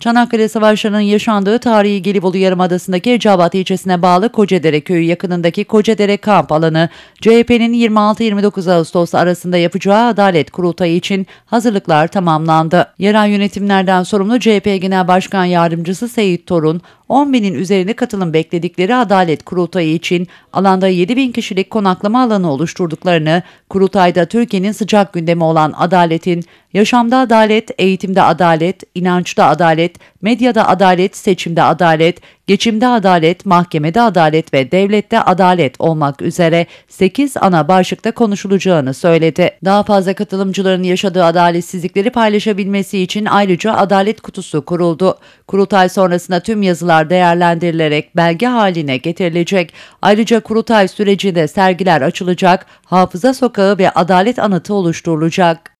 Çanakkale Savaşları'nın yaşandığı tarihi Gelibolu Yarımadası'ndaki Ecabat ilçesine bağlı Kocadere Köyü yakınındaki Kocadere Kamp alanı, CHP'nin 26-29 Ağustos arasında yapacağı Adalet Kurultayı için hazırlıklar tamamlandı. Yerel yönetimlerden sorumlu CHP Genel Başkan Yardımcısı Seyit Torun, 10 binin üzerine katılım bekledikleri Adalet Kurultayı için alanda 7 bin kişilik konaklama alanı oluşturduklarını, kurultayda Türkiye'nin sıcak gündemi olan adaletin yaşamda adalet, eğitimde adalet, inançta adalet, medyada adalet, seçimde adalet, geçimde adalet, mahkemede adalet ve devlette adalet olmak üzere 8 ana başlıkta konuşulacağını söyledi. Daha fazla katılımcıların yaşadığı adaletsizlikleri paylaşabilmesi için ayrıca adalet kutusu kuruldu. Kurultay sonrasında tüm yazılar değerlendirilerek belge haline getirilecek. Ayrıca kurultay sürecinde sergiler açılacak, Hafıza Sokağı ve Adalet Anıtı oluşturulacak.